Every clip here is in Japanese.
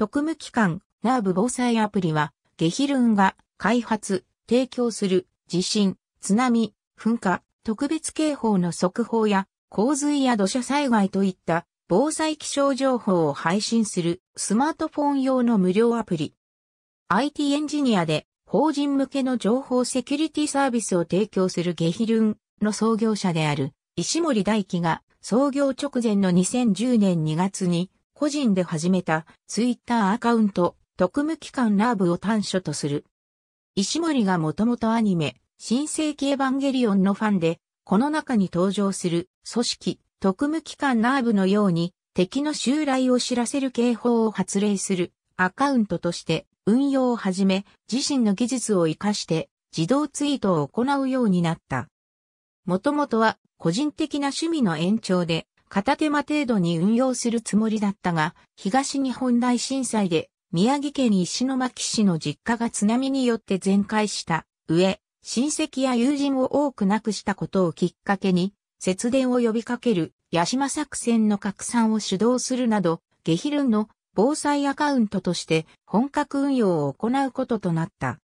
特務機関、ナーブ防災アプリは、ゲヒルンが開発、提供する地震、津波、噴火、特別警報の速報や洪水や土砂災害といった防災気象情報を配信するスマートフォン用の無料アプリ。IT エンジニアで法人向けの情報セキュリティサービスを提供するゲヒルンの創業者である石森大輝が創業直前の2010年2月に個人で始めたツイッターアカウント、特務機関ラーブを短所とする。石森がもともとアニメ、新世紀エヴァンゲリオンのファンで、この中に登場する組織、特務機関ラーブのように敵の襲来を知らせる警報を発令するアカウントとして運用を始め、自身の技術を活かして自動ツイートを行うようになった。もともとは個人的な趣味の延長で片手間程度に運用するつもりだったが、東日本大震災で宮城県石巻市の実家が津波によって全壊した上、親戚や友人を多く亡くしたことをきっかけに、節電を呼びかける八島作戦の拡散を主導するなど、ゲヒルンの防災アカウントとして本格運用を行うこととなった。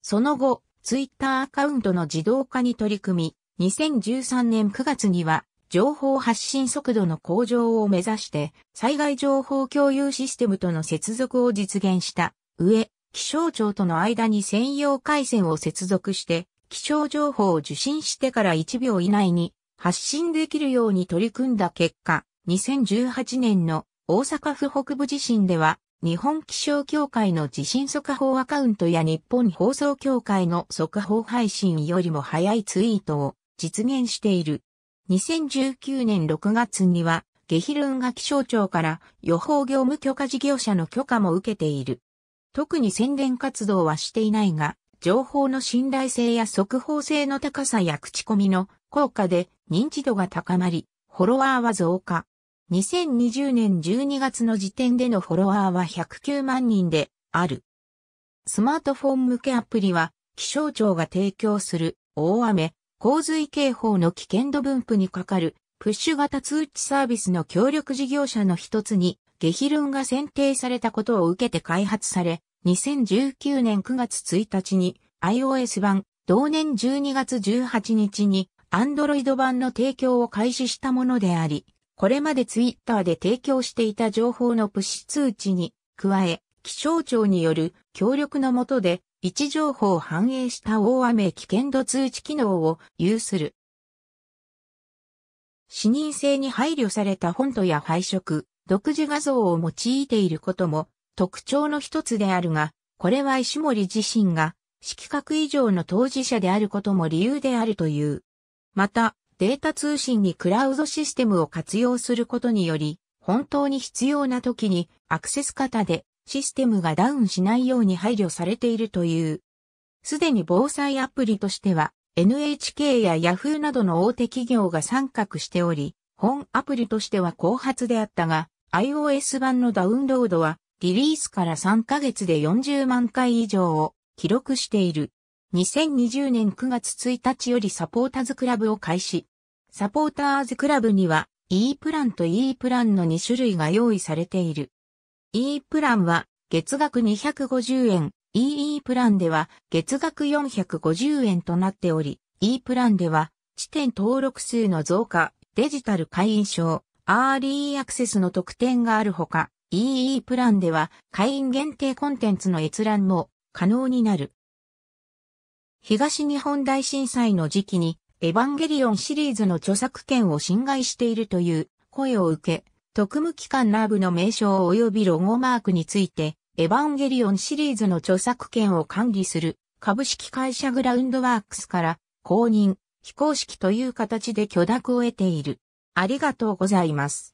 その後、ツイッターアカウントの自動化に取り組み、2013年9月には情報発信速度の向上を目指して、災害情報共有システムとの接続を実現した上、気象庁との間に専用回線を接続して、気象情報を受信してから1秒以内に発信できるように取り組んだ結果、2018年の大阪府北部地震では、日本気象協会の地震速報アカウントや日本放送協会の速報配信よりも早いツイートを実現している。2019年6月には、ゲヒルンが気象庁から予報業務許可事業者の許可も受けている。特に宣伝活動はしていないが、情報の信頼性や速報性の高さや口コミの効果で認知度が高まり、フォロワーは増加。2020年12月の時点でのフォロワーは109万人である。スマートフォン向けアプリは気象庁が提供する大雨、洪水警報の危険度分布にかかるプッシュ型通知サービスの協力事業者の一つにゲヒルンが選定されたことを受けて開発され、2019年9月1日に iOS 版、同年12月18日に Android 版の提供を開始したものであり、これまで Twitter で提供していた情報のプッシュ通知に加え、気象庁による協力のもとで位置情報を反映した大雨危険度通知機能を有する。視認性に配慮されたフォントや配色、独自画像を用いていることも特徴の一つであるが、これは石森自身が色覚異常の当事者であることも理由であるという。また、データ通信にクラウドシステムを活用することにより、本当に必要な時にアクセス型でシステムがダウンしないように配慮されているという。すでに防災アプリとしては NHK や Yahoo などの大手企業が参画しており、本アプリとしては後発であったが、iOS 版のダウンロードはリリースから3ヶ月で40万回以上を記録している。2020年9月1日よりサポーターズクラブを開始。サポーターズクラブには E プランと E プランの2種類が用意されている。E プランは月額250円、EE プランでは月額450円となっており、E プランでは地点登録数の増加、デジタル会員証、アーリーアクセスの特典があるほか、EE プランでは会員限定コンテンツの閲覧も可能になる。東日本大震災の時期にエヴァンゲリオンシリーズの著作権を侵害しているという声を受け、特務機関ラーブの名称及びロゴマークについて、エヴァンゲリオンシリーズの著作権を管理する株式会社グラウンドワークスから公認、非公式という形で許諾を得ている。ありがとうございます。